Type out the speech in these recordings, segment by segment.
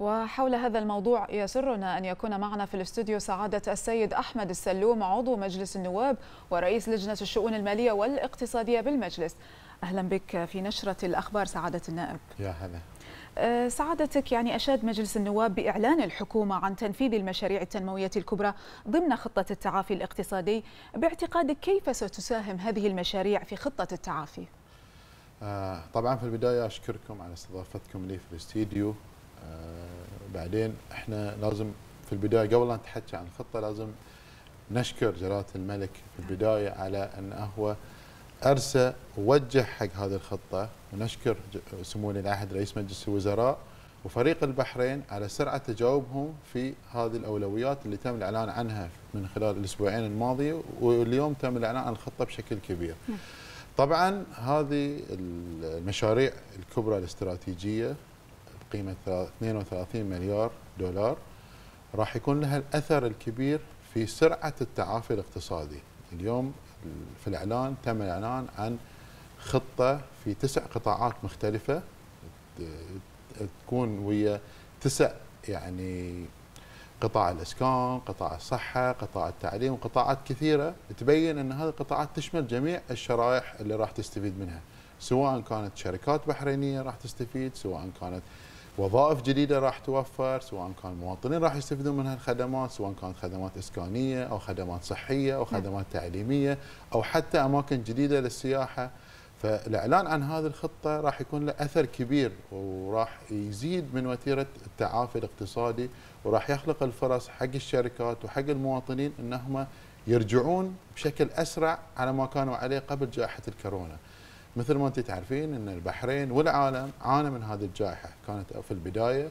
وحول هذا الموضوع يسرنا أن يكون معنا في الاستوديو سعادة السيد أحمد السلوم عضو مجلس النواب ورئيس لجنة الشؤون المالية والاقتصادية بالمجلس أهلا بك في نشرة الأخبار سعادة النائب يا هلا أه، سعادتك يعني أشاد مجلس النواب بإعلان الحكومة عن تنفيذ المشاريع التنموية الكبرى ضمن خطة التعافي الاقتصادي باعتقادك كيف ستساهم هذه المشاريع في خطة التعافي؟ أه، طبعا في البداية أشكركم على استضافتكم لي في الاستديو آه، بعدين احنا لازم في البدايه قبل لا نتحكي عن الخطه لازم نشكر جلاله الملك في البدايه على ان هو ارسى ووجه حق هذه الخطه ونشكر سمو ولي العهد رئيس مجلس الوزراء وفريق البحرين على سرعه تجاوبهم في هذه الاولويات اللي تم الاعلان عنها من خلال الاسبوعين الماضيه واليوم تم الاعلان عن الخطه بشكل كبير. نعم. طبعا هذه المشاريع الكبرى الاستراتيجيه بقيمه 32 مليار دولار راح يكون لها الاثر الكبير في سرعه التعافي الاقتصادي اليوم في الاعلان تم الاعلان عن خطه في تسع قطاعات مختلفه تكون ويا تسع يعني قطاع الاسكان، قطاع الصحه، قطاع التعليم، وقطاعات كثيره تبين ان هذه القطاعات تشمل جميع الشرائح اللي راح تستفيد منها، سواء كانت شركات بحرينيه راح تستفيد، سواء كانت وظائف جديده راح توفر سواء كان المواطنين راح يستفيدون من هالخدمات سواء كانت خدمات اسكانيه او خدمات صحيه او نعم. خدمات تعليميه او حتى اماكن جديده للسياحه فالاعلان عن هذه الخطه راح يكون له اثر كبير وراح يزيد من وتيره التعافي الاقتصادي وراح يخلق الفرص حق الشركات وحق المواطنين انهم يرجعون بشكل اسرع على ما كانوا عليه قبل جائحه الكورونا. مثل ما انت تعرفين ان البحرين والعالم عانى من هذه الجائحه كانت في البدايه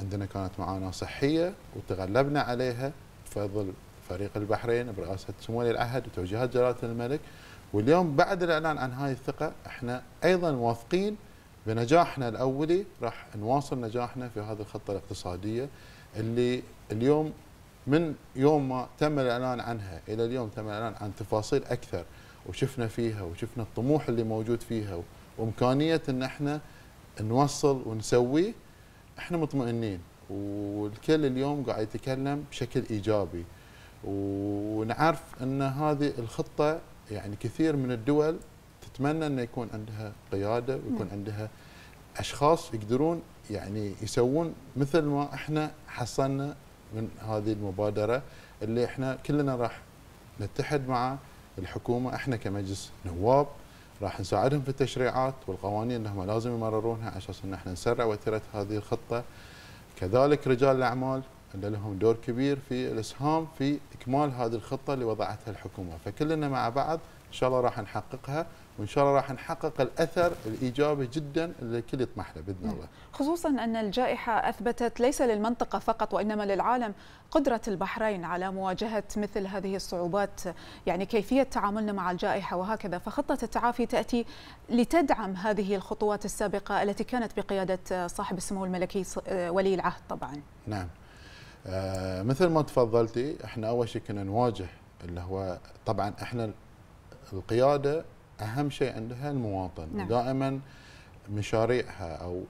عندنا كانت معاناه صحيه وتغلبنا عليها بفضل فريق البحرين برئاسه سمو ولي العهد وتوجيهات جلاله الملك واليوم بعد الاعلان عن هذه الثقه احنا ايضا واثقين بنجاحنا الاولي راح نواصل نجاحنا في هذه الخطه الاقتصاديه اللي اليوم من يوم ما تم الاعلان عنها الى اليوم تم الاعلان عن تفاصيل اكثر وشفنا فيها وشفنا الطموح اللي موجود فيها وامكانيه ان احنا نوصل ونسوي احنا مطمئنين والكل اليوم قاعد يتكلم بشكل ايجابي ونعرف ان هذه الخطه يعني كثير من الدول تتمنى ان يكون عندها قياده ويكون نعم. عندها اشخاص يقدرون يعني يسوون مثل ما احنا حصلنا من هذه المبادره اللي احنا كلنا راح نتحد معه الحكومه احنا كمجلس نواب راح نساعدهم في التشريعات والقوانين اللي هم لازم يمررونها عشان اساس احنا نسرع وتيره هذه الخطه كذلك رجال الاعمال ان لهم دور كبير في الاسهام في اكمال هذه الخطه اللي وضعتها الحكومه، فكلنا مع بعض ان شاء الله راح نحققها وان شاء الله راح نحقق الاثر الايجابي جدا اللي الكل يطمح له باذن نعم. الله. خصوصا ان الجائحه اثبتت ليس للمنطقه فقط وانما للعالم قدره البحرين على مواجهه مثل هذه الصعوبات، يعني كيفيه تعاملنا مع الجائحه وهكذا، فخطه التعافي تاتي لتدعم هذه الخطوات السابقه التي كانت بقياده صاحب السمو الملكي ولي العهد طبعا. نعم. آه مثل ما تفضلتي احنا اول شيء كنا نواجه اللي هو طبعا احنا القياده اهم شيء عندها المواطن نعم. دائما مشاريعها او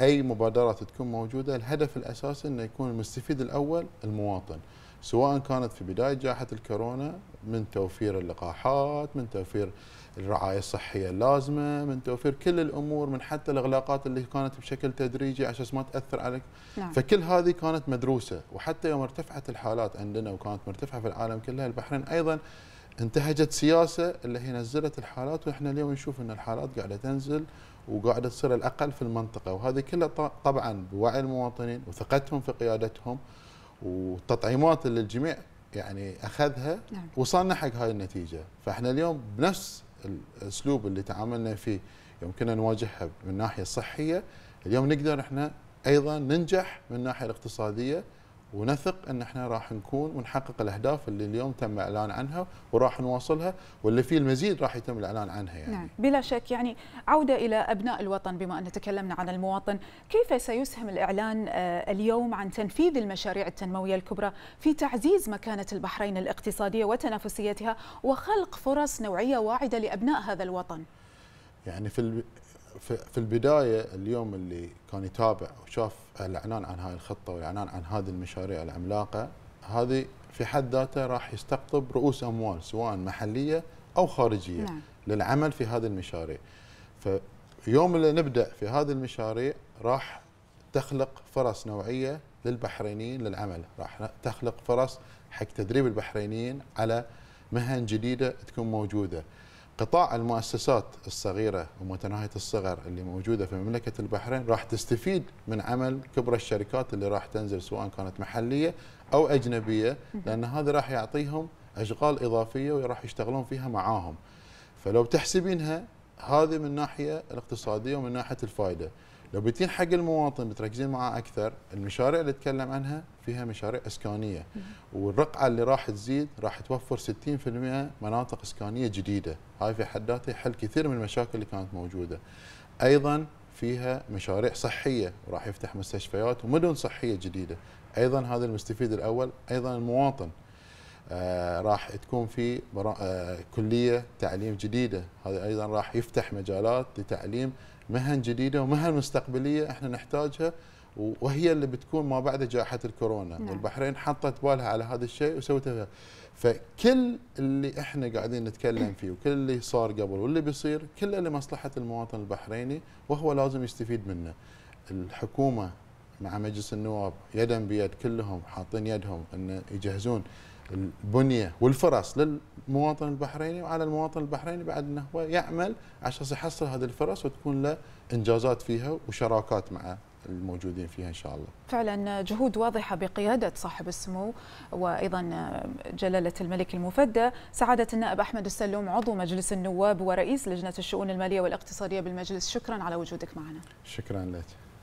اي مبادرات تكون موجوده الهدف الاساسي انه يكون المستفيد الاول المواطن سواء كانت في بدايه جائحه الكورونا من توفير اللقاحات، من توفير الرعايه الصحيه اللازمه، من توفير كل الامور، من حتى الاغلاقات اللي كانت بشكل تدريجي عشان ما تاثر عليك. نعم. فكل هذه كانت مدروسه، وحتى يوم ارتفعت الحالات عندنا وكانت مرتفعه في العالم كلها، البحرين ايضا انتهجت سياسه اللي هي نزلت الحالات واحنا اليوم نشوف ان الحالات قاعده تنزل وقاعده تصير الاقل في المنطقه، وهذه كلها طبعا بوعي المواطنين وثقتهم في قيادتهم. والتطعيمات اللي الجميع يعني اخذها نعم. وصلنا حق هاي النتيجه فاحنا اليوم بنفس الاسلوب اللي تعاملنا فيه يمكن نواجهها من الناحيه الصحيه اليوم نقدر احنا ايضا ننجح من الناحيه الاقتصاديه ونثق ان احنا راح نكون ونحقق الاهداف اللي اليوم تم اعلان عنها وراح نواصلها واللي في المزيد راح يتم الاعلان عنها يعني. نعم بلا شك يعني عوده الى ابناء الوطن بما ان تكلمنا عن المواطن، كيف سيسهم الاعلان آه، اليوم عن تنفيذ المشاريع التنمويه الكبرى في تعزيز مكانه البحرين الاقتصاديه وتنافسيتها وخلق فرص نوعيه واعده لابناء هذا الوطن؟ يعني في في البدايه اليوم اللي كان يتابع وشاف الاعلان عن هاي الخطه والاعلان عن هذه المشاريع العملاقه هذه في حد ذاته راح يستقطب رؤوس اموال سواء محليه او خارجيه نعم. للعمل في هذه المشاريع. فيوم اللي نبدا في هذه المشاريع راح تخلق فرص نوعيه للبحرينيين للعمل، راح تخلق فرص حق تدريب البحرينيين على مهن جديده تكون موجوده. قطاع المؤسسات الصغيرة ومتناهية الصغر اللي موجودة في مملكة البحرين راح تستفيد من عمل كبرى الشركات اللي راح تنزل سواء كانت محلية أو أجنبية لأن هذا راح يعطيهم أشغال إضافية وراح يشتغلون فيها معاهم فلو تحسبينها هذه من ناحية الاقتصادية ومن ناحية الفائدة لو بتين حق المواطن بتركزين معاه اكثر المشاريع اللي تكلم عنها فيها مشاريع اسكانيه والرقعه اللي راح تزيد راح توفر 60% مناطق اسكانيه جديده هاي في حد ذاتها يحل كثير من المشاكل اللي كانت موجوده ايضا فيها مشاريع صحيه وراح يفتح مستشفيات ومدن صحيه جديده ايضا هذا المستفيد الاول ايضا المواطن آه، راح تكون في آه كليه تعليم جديده هذا ايضا راح يفتح مجالات لتعليم مهن جديده ومهن مستقبليه احنا نحتاجها وهي اللي بتكون ما بعد جائحه الكورونا نعم. والبحرين حطت بالها على هذا الشيء وسوتها فكل اللي احنا قاعدين نتكلم فيه وكل اللي صار قبل واللي بيصير كله لمصلحه المواطن البحريني وهو لازم يستفيد منه الحكومه مع مجلس النواب يدا بيد كلهم حاطين يدهم ان يجهزون البنية والفرص للمواطن البحريني وعلى المواطن البحريني بعد أنه هو يعمل عشان يحصل هذه الفرص وتكون له إنجازات فيها وشراكات مع الموجودين فيها ان شاء الله. فعلا جهود واضحه بقياده صاحب السمو وايضا جلاله الملك المفدى، سعاده النائب احمد السلوم عضو مجلس النواب ورئيس لجنه الشؤون الماليه والاقتصاديه بالمجلس، شكرا على وجودك معنا. شكرا لك.